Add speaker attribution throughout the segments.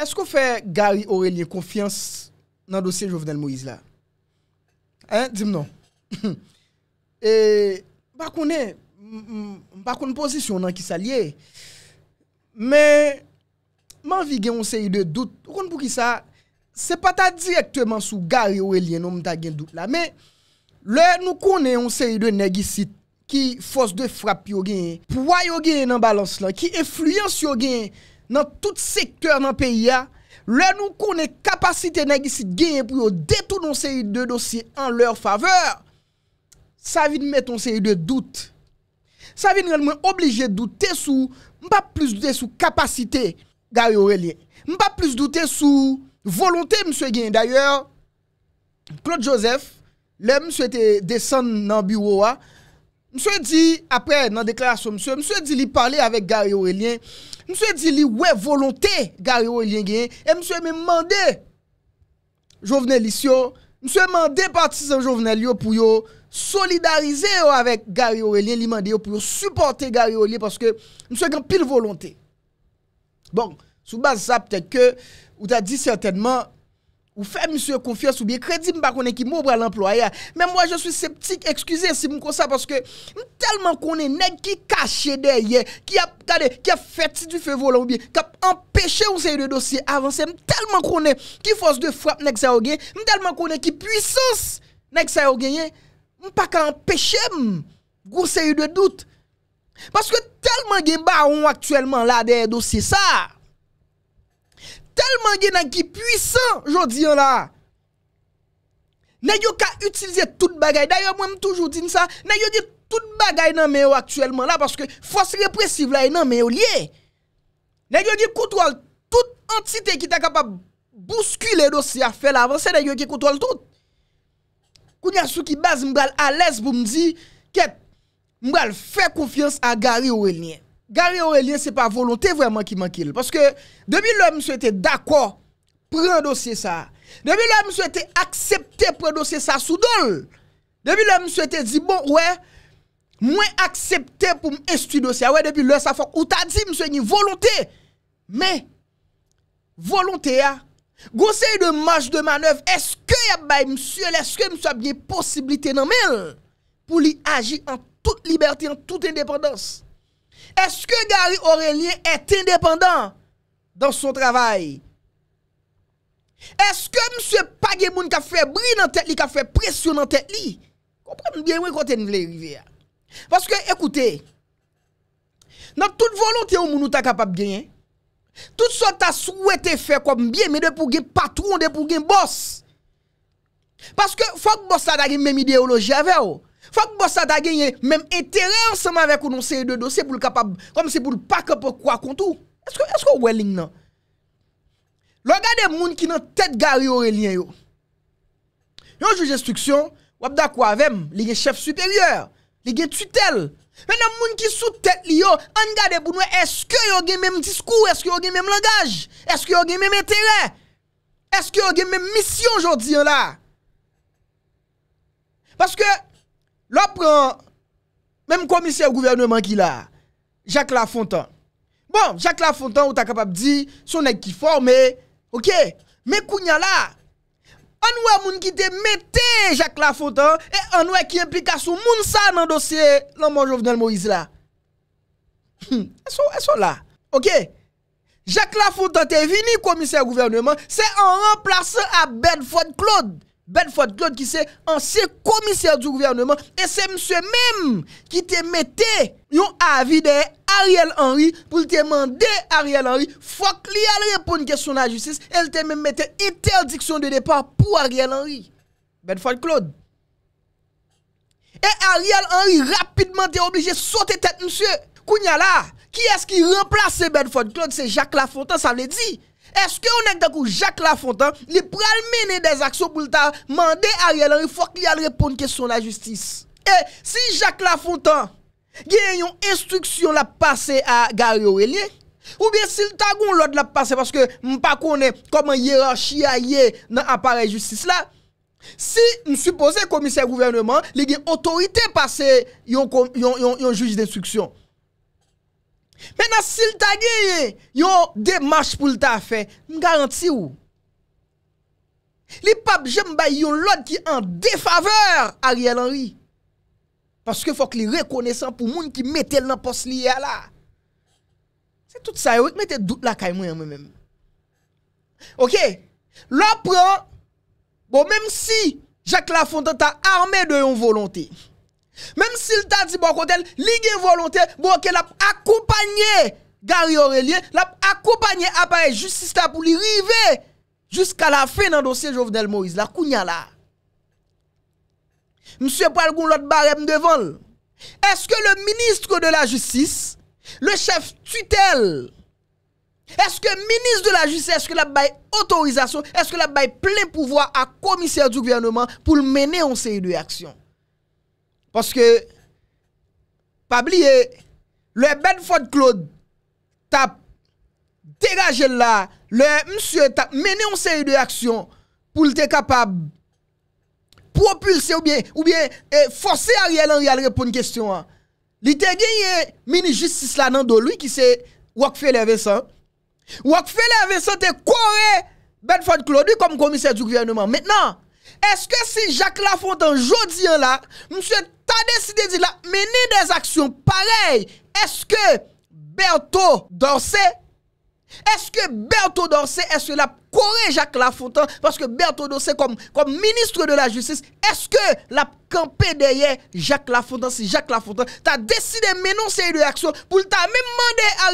Speaker 1: Esko fè Gary Aurelien konfians nan dosyen Jovenel Moïse la? Hein, di mnon? E, bakounen, bakounen posisyon nan ki sa liye, men, manvi gen yon seri de dout, konpou ki sa, se pata direktman sou Gary Aurelien nan mta gen dout la, men, le nou konen yon seri de negisit ki fos de frap yo gen, pouay yo gen nan balans la, ki effluens yo gen, nan tout sektör nan peyi ya, le nou kounen kapasite nan gisi genye pou yo detounon se yi de dosye an lor faveur, sa vin meton se yi de dout. Sa vin renmwen oblije dout te sou, mpa plus dout te sou kapasite Gary Aurelien. Mpa plus dout te sou volonte mswe genye. Danyan, danyan, Claude Joseph, le mswe te desen nan biwo wa, mswe di, apre nan deklarasyon mswe, mswe di li parle avek Gary Aurelien, mswe di li we volonte Gary Aurelien gen, e mswe men mande jovenel isyo, mswe mande partisan jovenel yo pou yo solidarize yo avèk Gary Aurelien, li mande yo pou yo supporte Gary Aurelien, paske mswe gen pil volonte. Bon, soubaz sa ptèk ke, ou ta di certainman, Ou fe misye konfiyas oubi, kredi mba konen ki moubre l'employe. Men mwa jen sou septik, ekskuse si mwen konsa, paske mwen m'm telman konen neg ki kache de ye, ki ap kade, ki ap feti du fe volan oubi, ki ap empeshe ou se yu de dosye avanse, mwen m'm telman konen ki fos de fwap neg se yu gen, mwen m'm telman konen ki pwisans neg se yu genye, mwen pa ka empeshe mwen goun se yu de dout. Paske telman gen ba ou aktuelman la de dosye sa, mwen pa ka empeshe mwen goun se yu de dosye sa, tellement gen qui qui puissant jodi là. la. qu'à ka utiliser tout bagay. D'ailleurs, moi toujours dit ça. a yo dit tout bagay dans mais actuellement là parce que force répressive là nan mais lié. Nan yo dit contrôle toute entité qui est capable bousculer dossier à faire l'avancée, n'ayez yo qui contrôle tout. Kounya sou ki base m'bral à l'aise pour me dire que m'bral faire confiance à Gary Aurelien. Gary Aurelien se pa volonté vwèman ki mankil. Paske, debi lè msou etè d'akwa, pren dosye sa. Depi lè msou etè akseptè pren dosye sa sou dole. Depi lè msou etè di bon, wè, mwen akseptè pou mwen estu dosye. A wè, depi lè sa fok. Ou ta di msou etè ni volonté. Mè, volonté ya. Ah. Gosey de manche de manèv, eske yabay msou el, eske msou ap nye posibilité nan mèl pou li agi an tout liberté, an tout indépendance. Eske Gary Aurelien ete independant dan son travay? Eske Mse Pagemoun ka fe brin nan tek li, ka fe presyon nan tek li? Kompre mwen bie yon konten vle rivye. Paske ekoute, nan tout volonté ou moun nou ta kapap gen, tout son ta souwete fe kom mwen bie, mwen de pou gen patron, de pou gen bos. Paske fok bos ta dage mwen ideoloji ave yo. Fak bosa da genye menm etere anseman vek ou non seri de dosye pou l kapab, kom se pou l pak up ou kwa kontou. Esko, esko wèling nan? Lò gade moun ki nan tet gari ou relien yo. Yon juj instruksyon, wap da kwa vem, li gen chef supérieur, li gen tutel. Men nan moun ki sou tet li yo, an gade pou nou eske yo gen menm diskou, eske yo gen menm langaj, eske yo gen menm etere, eske yo gen menm mission jodi yon la. Paske, Lò pren, mèm komisè ou gouvernement ki la, Jacques Lafontan. Bon, Jacques Lafontan ou ta kapab di, son ek ki formè, ok, mè kounya la. An wè moun ki te metè Jacques Lafontan, e an wè ki implika sou moun sa nan dosye lò manjou vnel Moïse la. E, e so la, ok. Jacques Lafontan te vini komisè ou gouvernement, se an an plase a Benfote Claude. Benford Claude, qui c'est ancien commissaire du gouvernement, et c'est monsieur même qui te mettait un avis de Ariel Henry pour te demander Ariel Henry, faut lui réponde à question de la justice, elle te même mettait interdiction de départ pour Ariel Henry. Benford Claude. Et Ariel Henry rapidement t'es obligé de sauter tête monsieur. Kounya qui est-ce qui remplace Benford Claude? C'est Jacques Lafontaine, ça veut dire. Eske ou nek da kou Jacques Lafontan li pral mene des aksyo pou lta mande a rye lan e fwa ki li al repon ke son la justis? E, si Jacques Lafontan gen yon instruksyon la pase a Gary Aurelien, ou bien si lta goun lot la pase, paske m pa konen koman yera chia ye nan aparel justis la, si m suppose komiser gouvernement li gen otorite pase yon juj d'instruksyon? Maintenant, s'il t'a gagné, des démarche pour t'a fait, vous ou. Les papes, j'aime bien yon l'autre qui en défaveur Ariel Henry. Parce que faut que les reconnaissants pour gens qui mettent dans poste C'est tout ça, yon mette doute la kaye moi même. Ok? L'opre, bon, même si Jacques Lafontaine a armé de volonté. Même s'il t'a dit bon côté, ligue volonté, bon qu'elle a accompagné Gary Aurélien, l'a accompagné appareil justice pour lui arriver jusqu'à la fin dans le dossier Jovenel Moïse, la kounya là. Monsieur Paul l'autre barème devant. Est-ce que le ministre de la Justice, le chef tutelle, est-ce que le ministre de la Justice, est-ce que la eu autorisation, est-ce que la plein pouvoir à commissaire du gouvernement pour mener une série de actions? Paske, pabli e, le Bedford Claude tap deraje la, le msye tap mene yon seri de aksyon pou lte kapab propulse oubyen, oubyen e force a real en real repoun kestyon an. Li te genye mini justis la nan do lui ki se Wakfele Vesan. Wakfele Vesan te kore Bedford Claude, lui kom komisè du gvernement. Metnan! Est-ce que si Jacques Lafontan jodi an là monsieur ta décidé de la mener des actions pareilles, est est-ce que ce que est-ce que la Corée Jacques Lafontaine parce que Berthaud Dorset, comme, comme ministre de la justice est-ce que la campé derrière Jacques Lafontaine si Jacques Lafontaine t'a décidé de mener une action pour t'a même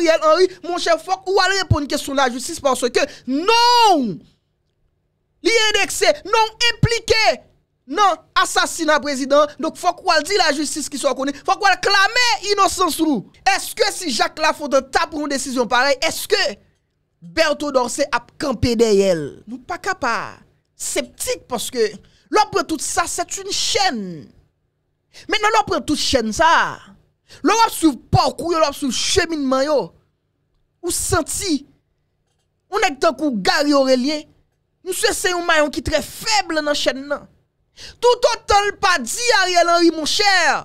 Speaker 1: demandé Ariel Henry mon chef faut ou aller répondre question de la justice parce que non Yen dekse nan implike nan asasina prezident. Dok fok wale di la justice ki sou akone. Fok wale klame inosansou. Eske si Jacques Lafontan tap roun desisyon parel. Eske Berthodon se ap kampe dey el. Nou pa kapa. Septik poske lopre tout sa set un chen. Men nan lopre tout chen sa. Lopre sou pokou yo, lopre sou chemine man yo. Ou senti. Ou nek tan kou Gary Aurelien. Nou se se yon mayon ki tre feble nan chen non? nan. Tout an ton l pa di a riel an ri moun chèr.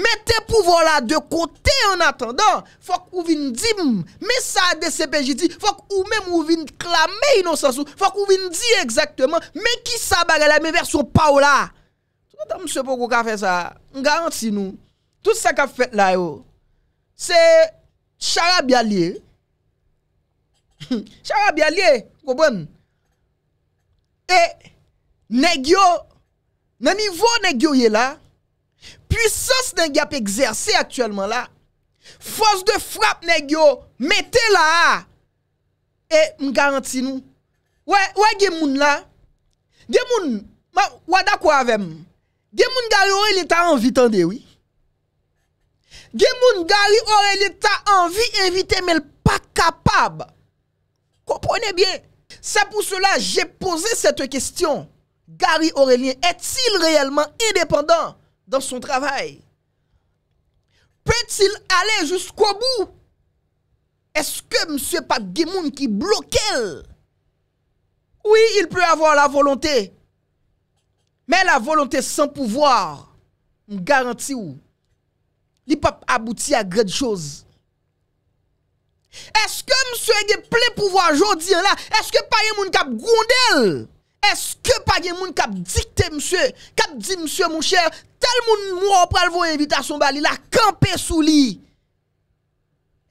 Speaker 1: Mè te pou vola de kote an atendan. Fok ou vin di mou. Mè sa de se pe jidi. Fok ou mè mou vin klame ino san sou. Fok ou vin di ekzaktèman. Mè ki sa baga la mè verson pa ou la. Mè ta mse pou kou ka fe sa. M garanti nou. Tout sa ka fe la yo. Se chara bialye. Chara bialye. Kou bonn. E, negyo, nan nivou negyo ye la, pwisos nan gen ap egzersi aktuellement la, fos de frap negyo, mette la a, e m garanti nou. Wè, wè gen moun la, gen moun, wè da kwa ve m, gen moun gari orè lè ta anvi tande wè, gen moun gari orè lè ta anvi evite mè l pa kapab, kompone bie, C'est pour cela que j'ai posé cette question. Gary Aurélien est-il réellement indépendant dans son travail Peut-il aller jusqu'au bout Est-ce que M. Pape qui bloque Oui, il peut avoir la volonté. Mais la volonté sans pouvoir, me garantit où? il pas aboutir à grand chose. Eske msye gen ple pouvo a jodi an la? Eske pa gen moun kap gondel? Eske pa gen moun kap dikte msye? Kap di msye moun chèl? Tel moun mou ap pralvo evita son bali la? Kampè sou li?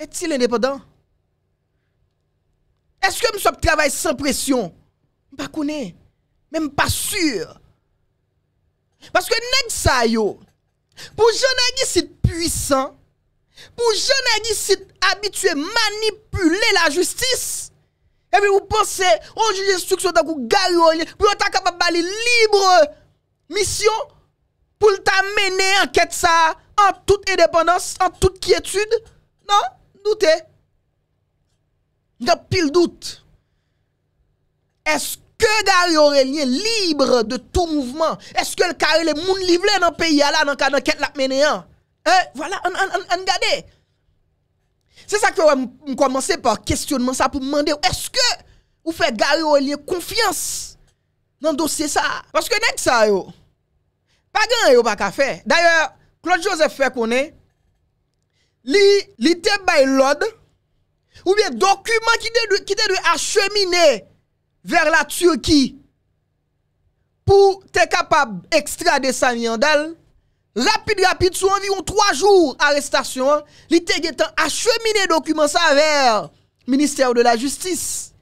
Speaker 1: Etil enepadan? Eske msye pou travay san presyon? Mpakounen? Mpam pasur? Paske neg sa yo. Pou jen a gen sit puisan, Pou jenè gisit abitue manipule la jistis E mi wou ponsè Ou jenè struksyon takou garyo Pou yon takap ap bali libre Misyon Pou lta menè anket sa An tout edependans, an tout kietud Nan, doutè Ngan pil dout Eske garyo relye libre De tou mouvment Eske lkare le moun livle nan peyi ala Nan kan anket la menè an E, wala, an gade. Se sa ki wè m komanse pa kestyonman sa pou m mande ou, eske ou fe gade ou liye konfians nan dosye sa? Paske nek sa yo? Pa gen yo baka fe? Daye, Claude Joseph Fekone, li te bay lode, ou biye dokumen ki te dwe achemine ver la Turki pou te kapab ekstrade sa miandal Rapide, rapide, sur environ trois jours arrestation, hein. l'été a acheminé documents ça vers ministère de la Justice.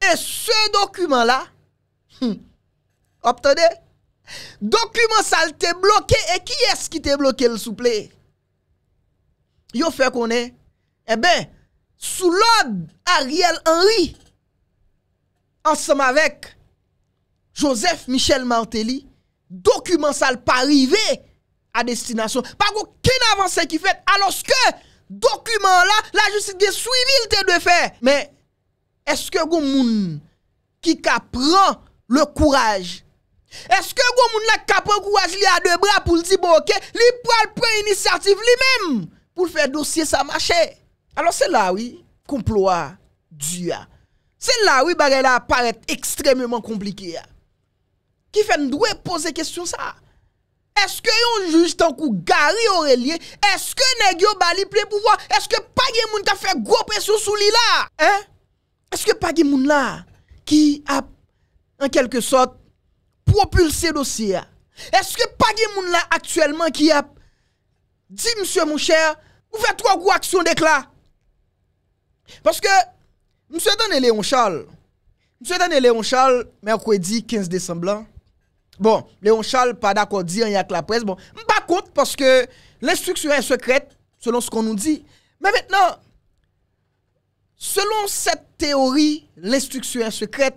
Speaker 1: Et ce document-là, hum, obtenez, document ça t'est bloqué. Et qui est-ce qui t'est bloqué, le souple? Yo fait qu'on est, eh ben, sous l'ordre Ariel Henry, ensemble avec Joseph Michel Martelly, document ça pas arrivé A desti nasyon. Par go ken avanse ki fet aloske dokumen la la justite de suivil te de fe. Men, eske go moun ki ka pran le kouraj? Eske go moun la ka pran kouraj li a de bra bon, pou li di boke, li pral pre inisiatif li menm pou li fe dosye sa mache? Alo se la wii, kouplo a di ya. Ah. Se la wii bagay la paret ekstrememan komplike ya. Ah. Ki fen dwe pose kestyon sa? A? Eske yon juj tan kou Gary Aurelien? Eske negyo bali ple pouwa? Eske pagye moun ta fe gwo pesyon sou li la? Eh? Eske pagye moun la ki ap en kelke sot propulse dosye? Eske pagye moun la aktuelman ki ap di msye mou chè? Ouve to a gwo aksyon dek la? Paske msye dan e Leon Charles, msye dan e Leon Charles, mè akou e di 15 désemblan, Bon, Léon Charles pa da kwa di an yak la prez, bon, mba kont paske l'instruksyon en sekret, selon skon nou di. Men men nan, selon set teori l'instruksyon en sekret,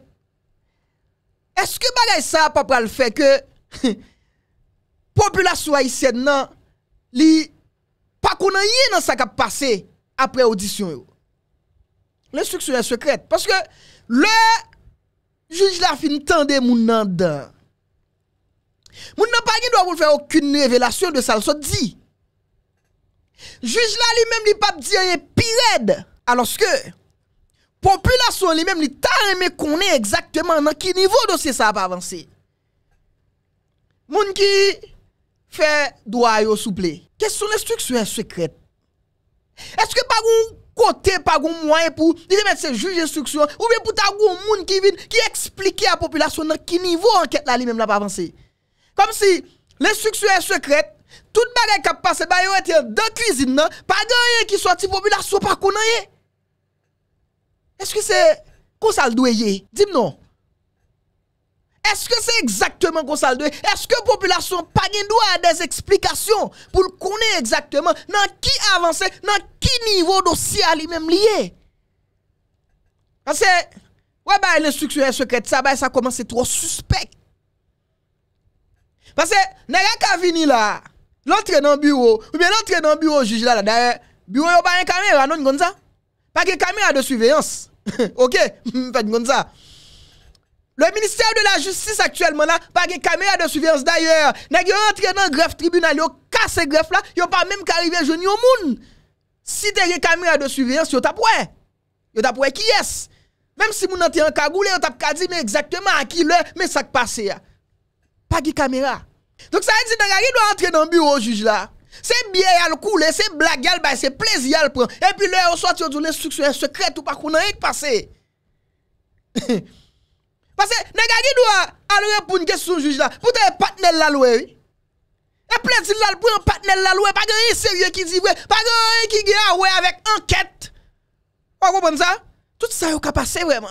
Speaker 1: eske bagay sa pa pral feke populasyon ayisyen nan li pakounan yi nan sakap pase apre audisyon yo? L'instruksyon en sekret, paske le juj la fin tende moun nan dan. Moun nan pagin dwa pou fè akoun revelasyon de sa lso di. Juj la li mèm li pap di a yon pired aloske populasyon li mèm li tan mè konè exactement nan ki nivou dosye sa ap avansè. Moun ki fè dwa yo souple. Kè son instruksyon sekret? Eske pa goun kote, pa goun mwen pou, di se mèm se juj instruksyon, ou vè pou ta goun moun ki vin ki eksplike a populasyon nan ki nivou anket la li mèm la ap avansè. Kom si l'instruksyon e sekret, tout bagay kap pase bagay ou ete dan krizine nan, bagay ou ye ki sou anti-populasyon pa konan ye? Eske se konsal doye ye? Dib non. Eske se ekzaktemen konsal doye? Eske populasyon pagin doye a des eksplikasyon pou l'kone ekzaktemen nan ki avanse, nan ki nivou dosye a li menm liye? Kansi, wabay l'instruksyon e sekret, sa bay sa komanse tro suspek. Parce que, nest vini là, l'entrée dans le bureau, ou bien l'entrée dans le bureau, juge là, d'ailleurs, bureau, yon pas une caméra, non, comme ça. Pas de caméra de surveillance. ok, pas comme ça. Le ministère de la Justice actuellement là, pas de caméra de surveillance d'ailleurs. Nèg yo rentré dans greffe tribunal, yo casse greffe là, yon pas même à joindre yon moun. Si t'as une caméra de surveillance, yon tap ouais. Yo tap qui est. Même si mon entier en cagoule, yon tap ka mais exactement à qui le mais ça qui passe là pas caméra. Donc ça veut dire que doit entrer dans le bureau juge là. C'est bien à couler, c'est blague à c'est plaisir à prendre. Et puis là, on sort dans l'instruction secrète ou pas qu'on a rien passé. Parce que les doit aller répondre une question juge là. Pour un partenaire la loi. Et plaisir là pour un partenaire la loi, pas grand sérieux qui dit vrai, pas grand qui gagne ah, ouais avec enquête. Vous comprenez ça Tout ça est passé vraiment.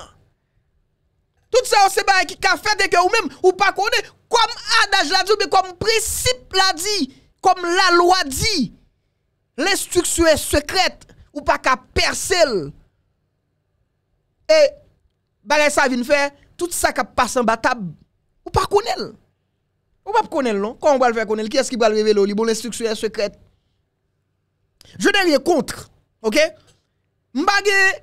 Speaker 1: Tout ça, on sait pas qui a fait que ou même ou pas connaît, comme adage l'a dit, mais comme principe l'a dit, comme la loi dit, l'instruction est secrète, ou pas qu'à percer. Et, bah, ça vient faire, tout ça qui passe en table, ou pas connaît. Ou pas connaît, non? Quand on va le faire connaître, qui est-ce qui va le révéler? Bon, l'instruction est secrète. Je n'ai rien contre, ok? M'bagé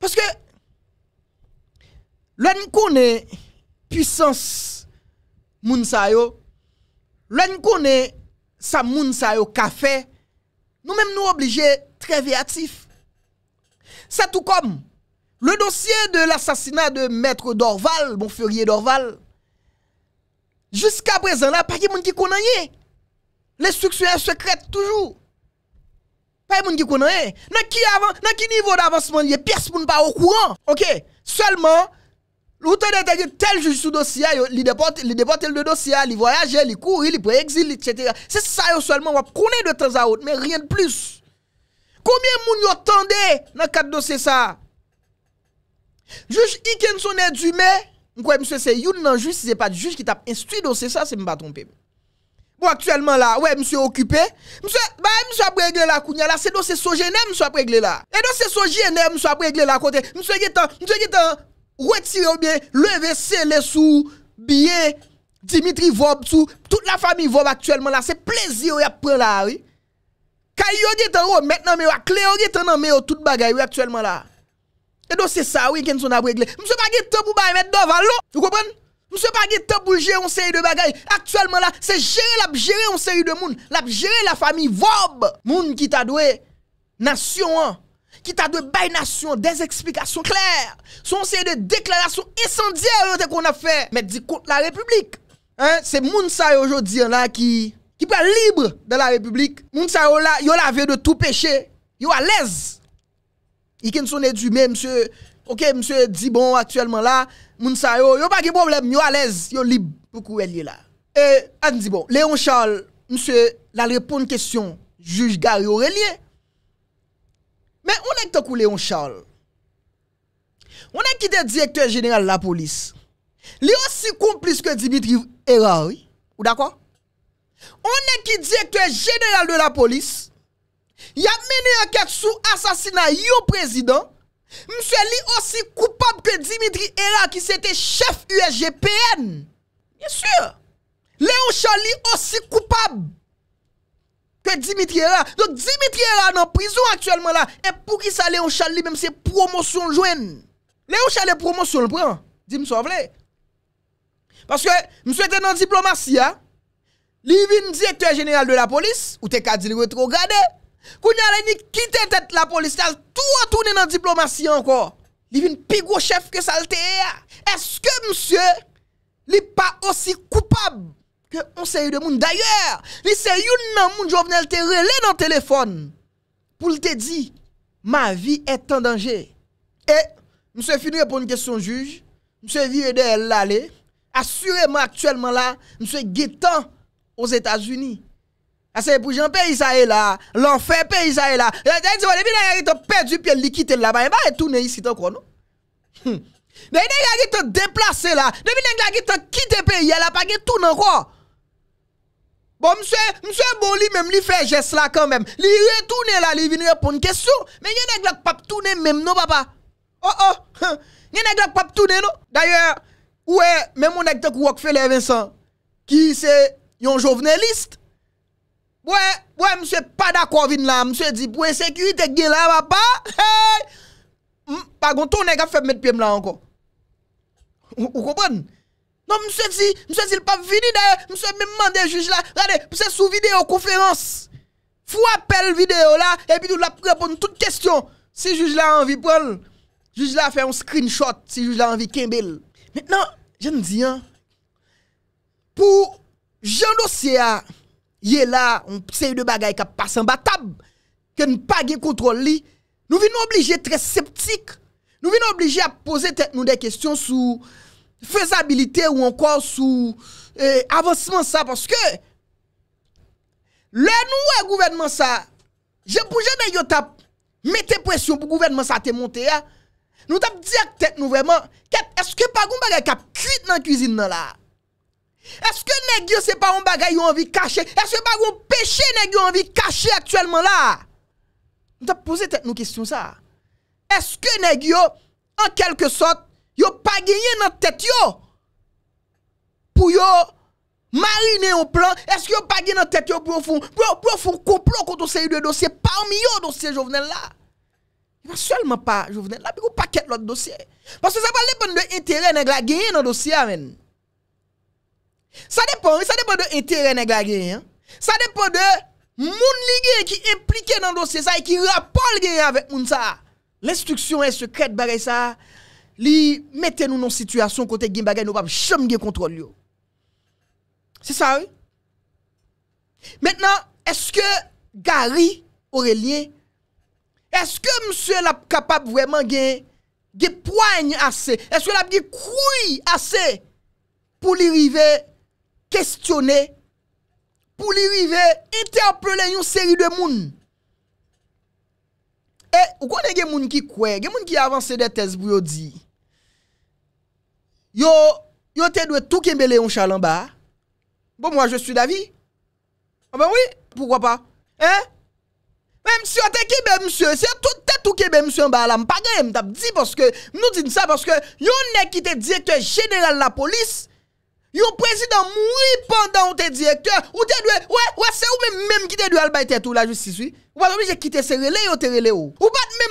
Speaker 1: Parce que, l'on connaît puissance Mounsayo, l'on connaît sa Mounsayo café, nous-mêmes nous obligés très véatifs. C'est tout comme le dossier de l'assassinat de Maître Dorval, bon furier Dorval. Jusqu'à présent, là, pas de monde qui connaît. Les structures secrètes toujours. Pas moun qui connaît. Hein. Dans qui avant, dans qui niveau d'avancement lié pièce moun pas au courant. OK. Seulement l'auteur de tel juge sous dossier, il déporte, le dossier, il voyage, il court, il prend exil, etc. C'est ça seulement on connaît de temps à autre, mais rien de plus. Combien moun yo attendent dans quatre dossier ça Juge Ikenson est du mais, monsieur c'est youn non juge, c'est pas juge qui t'a instruit dossier ça, c'est me pas trompé. Bon, actuellement là, ouais, monsieur occupé. Monsieur, bah, monsieur a réglé la kounya là, c'est dossier sojenem, monsieur a réglé là. Et dossier sojenem, monsieur a réglé là côté. Monsieur qui est monsieur qui est retiré ou bien lever, scellé sous bien, Dimitri Vob sous toute la famille Vob actuellement là, c'est plaisir y a prend là, oui. Kayo qui est en maintenant mais clé qui est en mais oh, toute bagaille actuellement là. Et c'est ça oui, qu'est-ce qu'on a réglé. Monsieur pas de temps pour mettre devant l'eau. Vous comprenez Monsieur pas de temps pour gérer une série de bagailles. Actuellement là, c'est gérer la gérer une série de monde, la gérer la famille Vob, monde qui t'a doué nation hein. qui t'a doué by nation des explications claires. Son série de déclarations incendiaires qu'on a fait mais dit contre la République. Hein, c'est monde ça aujourd'hui hein, là qui qui est libre dans la République. Monde ça là, yo lavé de tout péché, yo à l'aise. s'en est du même monsieur OK monsieur dit bon actuellement là moun sa yo, yo pas de problème, yo à l'aise, yo libre pour courir là. Et an bon, Léon Charles, monsieur, la répondre question juge Gary Aurélien. Mais on est tant Léon Charles. On est qui est directeur général de la police. Li aussi complice que Dimitri Erari. Ou d'accord On est qui directeur général de la police. Il a mené enquête sous assassinat yo président Mse li osi koupab ke Dimitri Era ki se te chef USGPN. Bien sur. Léon Charlie osi koupab ke Dimitri Era. Donc Dimitri Era nan prison aktuelman la. Et pou ki sa Léon Charlie mèm se promosyon jwen. Léon Charlie promosyon lpren. Dim so vle. Parce que mse ete nan diplomatie ya. Li vin direkter general de la polis. Ou te kadil wetro gadey. Quand l'eni quitte tête la police, tout retourne dans la diplomatie encore. Il est un plus gros chef que saleté. E Est-ce que monsieur n'est pas aussi coupable que on série de monde d'ailleurs? Il c'est une nan moun Jovenel te relé dans le téléphone pour te dire ma vie est en danger. Et monsieur fini répondre question juge, monsieur vient de l'aller. moi actuellement là, monsieur guettant aux États-Unis c'est pour Jean pays ça est là, l'enfer pays ça est là. D'ailleurs, les gens qui perdu pied, ils quitte là-bas, pas tout retourner ici encore, non hum. Mais les gars qui te déplacé là, les gens qui quitte quitté pays a pas tout tournent encore. Bon, monsieur, monsieur bon, même lui fait geste là quand même. Lui retourne là, lui vient répondre une question. Mais il y a des pas tourner même, non, papa Oh, oh, il hum. y a des pas tourner, non D'ailleurs, ouais, même mon a qui a fait les Vincent, qui c'est un journaliste. Wè msè pa da kou vin la, msè di pou en sekwite gwen la vapa. Pagoun, ton e gap fè mèt pèm la ankon. Ou kompon? Msè di, msè di l pa vinli da, msè mi mande juj la, rade, msè sou video konferans. Fou apel video la, epi tou la repon tout kestyon si juj la anvi pon. Juj la fè un screenshot si juj la anvi ken bel. Mwen nan, jan di an, pou jan dosye a, Ye la, se yu de bagay kap pasan ba tab, ke nou pa gen kontrol li, nou vi nou oblije tre septik, nou vi nou oblije ap pose tet nou de kestyon sou fezabilite ou ankon sou e, avosman sa, poske, le nou e gouvenman sa, jen pou jene yo tap mette presyon pou gouvenman sa te monte ya, nou tap diak tet nou vreman, ket eske pa goun bagay kap kuit nan kuzin nan la, Est-ce que nèg c'est pas un bagay ont envie de cacher Est-ce que pas un péché qui ont envie cacher actuellement là Nous avons posé une question ça. Est-ce que nèg en quelque sorte yo pas gagné dans tête pour mariner au plan Est-ce que yo pas gagné dans tête pour faire un complot contre série de dossiers parmi yo dossier Jovenel là pas seulement pas Jovenel là, mais pas paquet l'autre dossier. Parce que ça va pas de intérêt que la dans dossier amen. Sa depon, sa depon de entere neg la genye. Sa depon de moun li genye ki implike nan dosye sa e ki rapol genye avek moun sa. L'instruksyon e sekret bagay sa, li mette nou nou situasyon kote genye bagay nou pa mcham genye kontrol yo. Se sa ou? Mètnen, eske Gary Aurelien, eske msè la kapap vweman genye, genye poigne ase, eske la genye koui ase pou li rivek Kestyone, pou li vive, interpele yon seri de moun. Eh, ou konen gen moun ki kwe, gen moun ki avanse de tes bou yo di, yo, yo te dwe toukebe le yon chal an ba, bon mwa je su da vi, ah ben wè, poukwa pa, eh? Mwen msi yo te kebe msye, se yo tou te toukebe msye an ba, mwen pa genye mta di, mwen nou din sa, yon ne ki te direkte general la polis, Yon prezident mwri pandan ou te direkteur, ou te dwe, wè, wè, e, e, se ou mèm kite dwe albay tetou la justiswi, ou pat mèm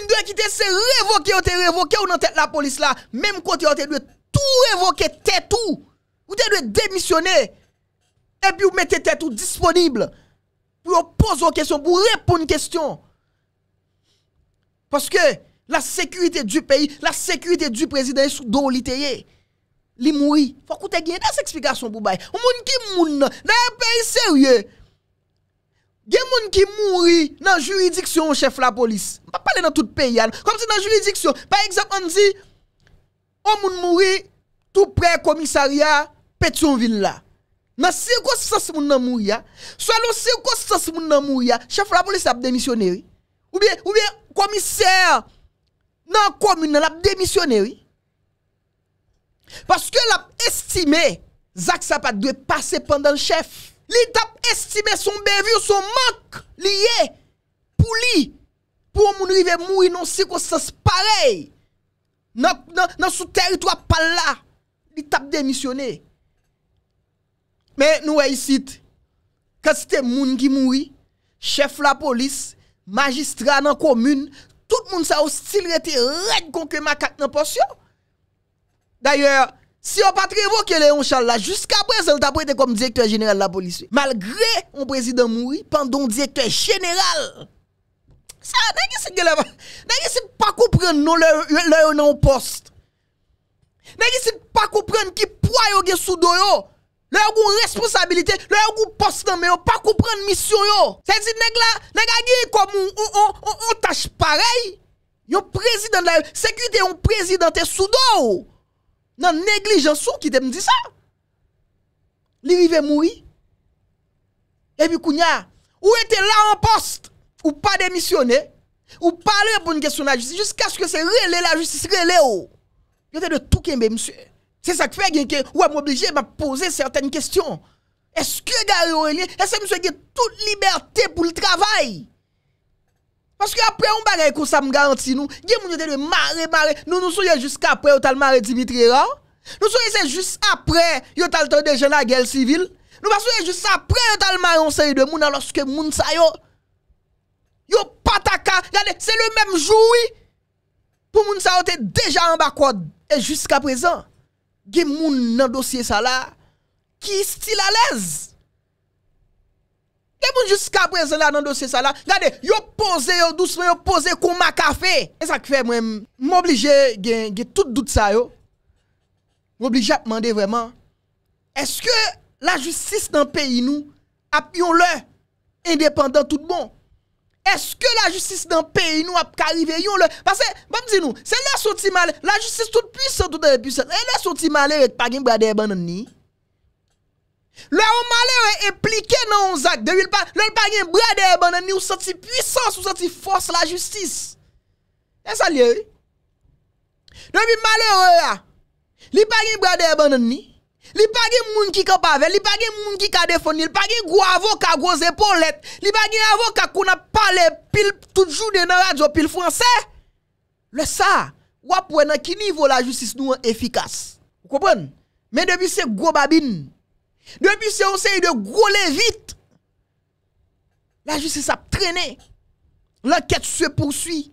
Speaker 1: dwe kite se revoke ou te revoke ou nan tet la polis la, mèm konti ou te dwe tou revoke tetou, ou te dwe demisyone, epi ou mette tetou disponible pou yo pozon kesyon, pou yo repoun kesyon. Paske la sekurite du peyi, la sekurite du prezident sou do li teye. Li mouri, fwa koute genye, nan se eksplikasyon pou baye. O moun ki moun nan, nan yon peyi serye, gen moun ki mouri nan juridiksyon ou chef la polis. Mpa pale nan tout peyi an, kom se nan juridiksyon. Par exemple, an zi, o moun mouri tout pre komisarya Petion Villa. Nan sirkos sas moun nan mouri ya, swa lou sirkos sas moun nan mouri ya, chef la polis ap demisyoneri. Ou bien komiser nan komisyoneri ap demisyoneri. Paske l ap estime, Zak Sapat dwe pase pandan chef, li tap estime son bevi ou son mank, li ye, pou li, pou moun ive mou inonsi kon sas parey, nan sou teritwa pal la, li tap demisyone. Men nou e yisit, kat se te moun ki moui, chef la polis, magistra nan komun, tout moun sa ostilete reg konke makak nan porsyon, D'ayor, si yo patrevo ke le yon chal la, Jusk apre, zel tabou ete kom direktor general la polis we. Malgre yon prezident moui, Pandon direktor general, Sa, ne gisit gelevan, Ne gisit pa koupren nou le yon nan post. Ne gisit pa koupren ki poua yon gesou do yo, Le yon goun responsabilite, Le yon goun post nan men yo, Pa koupren mission yo. Se zid, ne gage kom ou tache parey, Yon prezident la, Sekrite yon prezidentesou do yo, Dans négligence qui te dit ça. il moui. mourir. Et puis Kounia, ou était là en poste ou pas démissionné ou parler pour une question de la justice jusqu'à ce que c'est relé la justice relé ou. était de tout kembe monsieur. C'est ça qui fait que ou est obligé de poser certaines questions. Est-ce que Gary Aurélien, est-ce que monsieur a toute liberté pour le travail Paske apre yon bagay kousa m garanti nou, gen moun yote de mare, mare, nou nou souye jiska apre yon tal mare Dimitri Ra, nou souye se jiska apre yon tal to dejen la gel sivil, nou pasouye jiska apre yon tal mare yon se yi de moun aloske moun sa yo, yo pataka, gade, se le mem joui, pou moun sa yo te deja an bako, e jiska prezan, gen moun nan dosye sa la, ki sti la lez? Ke moun justice kabwe zan la nan dosye sa la? Gade, yo pose yo dousman, yo pose kouma kafe. E sa kfe mwen, m'oblije gen tout dout sa yo. M'oblije ap mande vweman. Eske la justice nan peyi nou ap yon lè? Independant tout bon. Eske la justice nan peyi nou ap karive yon lè? Pase, bap zin nou, se lè soti male, la justice tout pwisot, tout pwisot. E lè soti male, e pagin brade e ban nan ni? Lè ou malè ou e plike nan on zak, lè ou pa gen brade e bon, banan ni ou soti pwisans ou soti fwos la justis. E sa lè ou? Lè ou bi malè ou ya, e li pa gen brade e bon, banan ni, li pa gen moun ki ka pavel, li pa gen moun ki ka defonil, li pa gen gwa avon ka gwo zepolet, li pa gen avon ka kou na pale pil toutjou de nan radyo pil fwansè. Lè sa, wap wè nan ki nivou la justis nou an efikas. Mè debi se gwo babin, Depuis ce conseil de gros vite la justice a traîné. L'enquête se poursuit.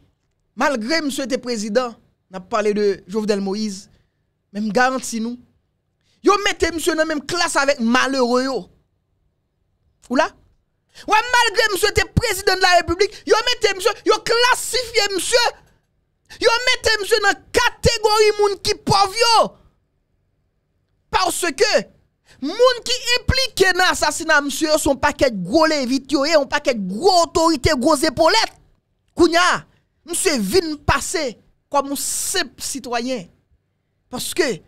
Speaker 1: Malgré monsieur était Président, n'a parlé de Jovenel Moïse, même garantie nous. Yo mettez monsieur dans même classe avec malheureux yo. Ou là? Ouais, malgré monsieur le président de la République, yo mettez monsieur, yo classifié monsieur. Yo mettez monsieur dans catégorie moun qui pauvre Parce que Moun ki implike nan asasina msye yo son paket gole vit yo yo, son paket go otorite, go zepolet. Kounya, msye vin pase kwa moun sep sitwayen. Paske,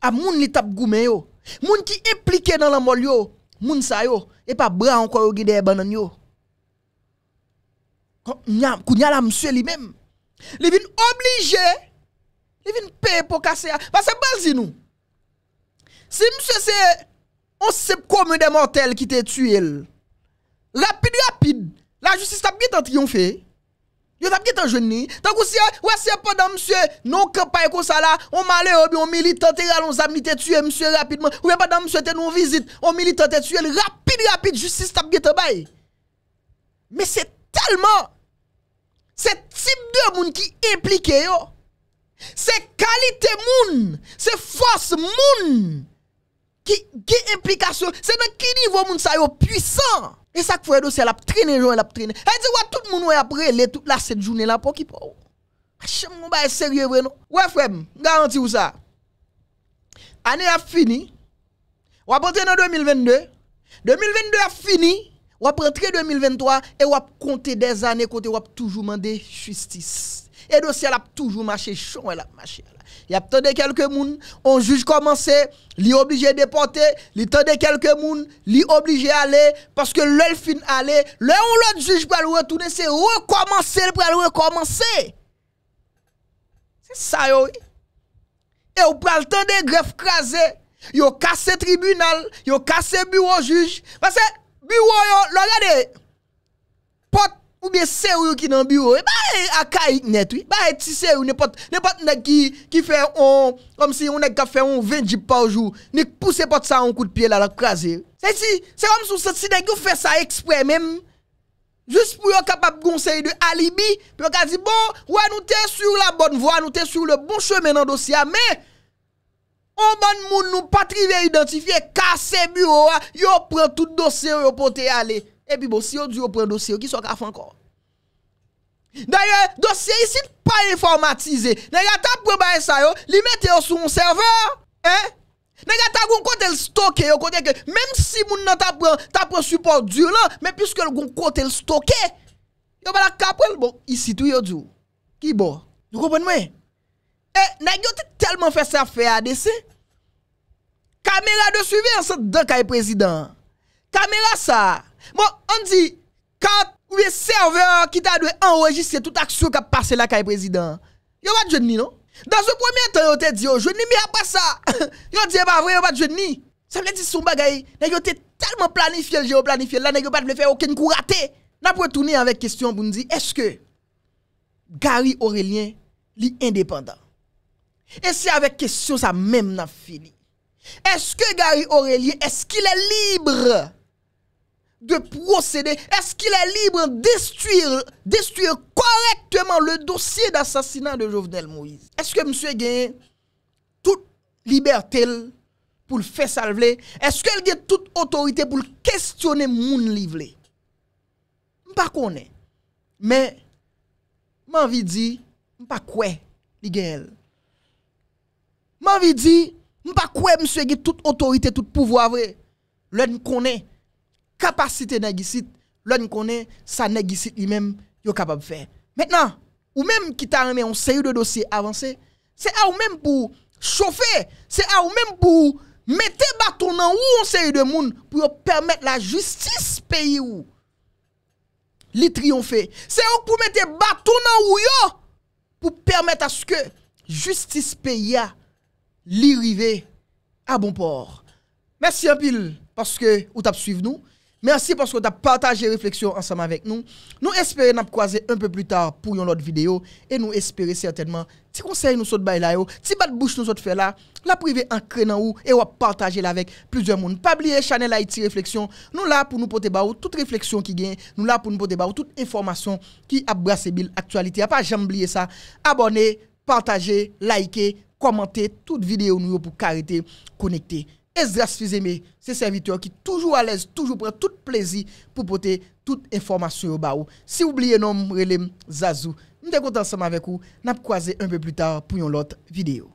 Speaker 1: a moun li tap goumen yo. Moun ki implike nan la mol yo, moun sa yo, e pa bra an kwa yo gide e banan yo. Kounya la msye li men, li vin oblige, li vin pe po kase a, paske balzi nou. Si msye se on sep kome de mortel ki te tue el. Rapide, rapide. La justice tap get an tri yon fe. Yo tap get an jouni. Tak ou se yon wese yon pa dan msye non kapay kon sa la. On male obi, on milite, an te galon zami te tue msye rapidman. Ou yon pa dan msye te nou vizite, on milite, an te tue el. Rapide, rapide. Justice tap get an bay. Me se telman. Se tip de moun ki implike yo. Se kalite moun. Se fos moun. qui a implication, c'est dans quel niveau moun sa yo puissant. Et ça que Fredo, c'est la traîner, elle a traîné. Elle dit, ouais, tout le monde a brûlé toute la cette journée là pour qui pour. pas si pas sérieux, vrai non? Ouais, frère, garanti ou ça. Année a fini. On va entrer 2022. 2022 a fini. On va en 2023 et on va compter des années côté on va toujours demander justice. Et dossier a toujours marché chaud, elle a marché il y a peut-être quelques mouns, on juge commencé, li obligé déporter, li de quelques mouns, li obligé aller parce que l'elfine fin aller, le ou l'autre juge pour retourner, c'est recommencer pour le recommencer. C'est ça oui. Et on prend le temps de greffe crasé, yo cassé tribunal, yo cassé bureau juge parce que bureau yo, regardez. Porte Ou biye seyo yo ki nan biyo, ba et a ka it net. Ba et si seyo, nepot nek ki fe yon, kom si yon nek ka fe yon 20 pa wjou, nek puse pot sa yon kou de pie la la kwa zi. Se si, se kom sou se si nek yo fe sa ekspre men, jist pou yo kapap gonseri de alibi, pou yo ka zi, bon, wè nou te sur la bonn, wè nou te sur le bon choumen nan dosya, men, an bonn moun nou patrive identifiye kase biyo wa, yo pren tout dosye yo pote yale. Epi bo, si yo di yo pren dosye yo, ki so ka fankon? Daya, dosye yi si pa informatize. Nega ta pre baye sa yo, li mette yo sou moun server. Nega ta goun kote l stoke yo kote ke. Men si moun nan ta pre support diyo lan, men piske l goun kote l stoke, yo bala ka pre, bon, yi si tou yo diyo. Ki bo, nou kompon mwen? E, eh, negyo te telman fese afe adese. Kamela de suive yon se de kaye prezident. Kamela sa... Bon, on dit, quand le serveur qui t'a dû enregistrer toute action qui a passé là, le président, il n'y a pas de jeune, non? Dans ce premier temps, il te dit, je n'ai pas pas ça. Il dit, pas eh, bah, vrai, il pas de jeune. Ça veut dire, son bagay, il été tellement planifié, le géoplanifié, là, il pas de faire aucun coup raté. N'a tourner avec question pour nous dire, est-ce que Gary Aurélien, est indépendant? Et c'est avec question ça même n'a fini. Est-ce que Gary Aurélien, est-ce qu'il est libre de procéder Est-ce qu'il est libre de destruire, correctement le dossier d'assassinat de Jovenel Moïse Est-ce que monsieur toute liberté pour le faire salver Est-ce qu'elle a toute autorité pour questionner mon livre pas Mais m'a envie dit pas quoi M'a ne dit pas quoi monsieur toute autorité, tout pouvoir vrai. connaît capacité L'homme l'on connaît sa Negisit lui-même, est capable de faire. Maintenant, ou même qui t'a remis un série de dossiers avancés, c'est à même pour chauffer, c'est à ou même pour mettre bâton dans ou un de monde pour permettre la justice pays ou li triompher. C'est ou pour mettre bâton dans ou pour permettre à ce que justice pays a à bon port. Merci un pile parce que vous t'as suivi nous. Merci parce que tu as partagé réflexion ensemble avec nous. Nous espérons nous croiser un peu plus tard pour une autre vidéo et nous espérons certainement si conseil nous saute là yo, ti bat bouche nous saute là, la privée en créant ou et ou partager avec plusieurs monde. Pas oublier Chanel Haïti réflexion. Nous là pour nous porter ou toute réflexion qui gagne, nous là pour nous porter toutes toute information qui a l'actualité. bill actualité. pas jamais oublier ça. Abonnez, partagez, likez, commentez toute vidéo nous pour carité connecter. Es dras fize me, se servitur ki toujou alez, toujou pre, tout plezi pou pote tout informasyon yo ba ou. Si oubliye non mrelem Zazu, mte kontan seman vek ou, nap kwaze un pe plu tar pou yon lot videyo.